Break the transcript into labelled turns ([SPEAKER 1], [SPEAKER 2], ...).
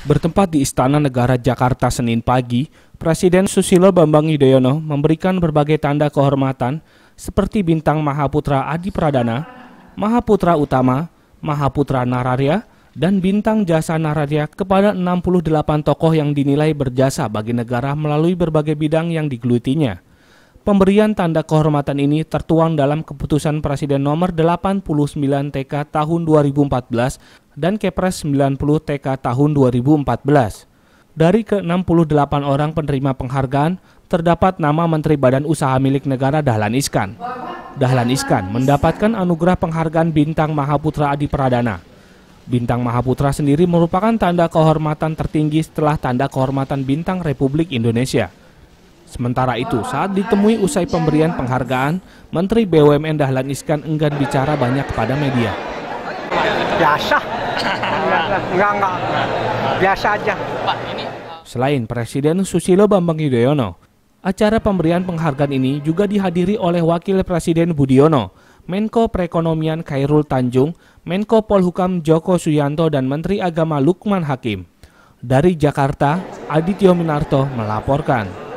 [SPEAKER 1] Bertempat di Istana Negara Jakarta Senin pagi, Presiden Susilo Bambang Yudhoyono memberikan berbagai tanda kehormatan seperti Bintang Mahaputra Adi Pradana, Mahaputra Utama, Mahaputra Nararya, dan Bintang Jasa Nararya kepada 68 tokoh yang dinilai berjasa bagi negara melalui berbagai bidang yang digelutinya. Pemberian tanda kehormatan ini tertuang dalam keputusan Presiden nomor 89 TK tahun 2014 dan Kepres 90 TK tahun 2014. Dari ke-68 orang penerima penghargaan, terdapat nama Menteri Badan Usaha milik negara Dahlan Iskan. Dahlan Iskan mendapatkan anugerah penghargaan Bintang Mahaputra Adi Pradana. Bintang Mahaputra sendiri merupakan tanda kehormatan tertinggi setelah tanda kehormatan Bintang Republik Indonesia. Sementara itu, saat ditemui usai pemberian penghargaan, Menteri BUMN Dahlan Iskan enggan bicara banyak kepada media.
[SPEAKER 2] Biasa, enggak, enggak. Biasa aja.
[SPEAKER 1] Selain Presiden Susilo Bambang Yudhoyono, acara pemberian penghargaan ini juga dihadiri oleh Wakil Presiden Budiono, Menko Perekonomian Khairul Tanjung, Menko Polhukam Joko Suyanto, dan Menteri Agama Lukman Hakim. Dari Jakarta, Adityo Minarto melaporkan.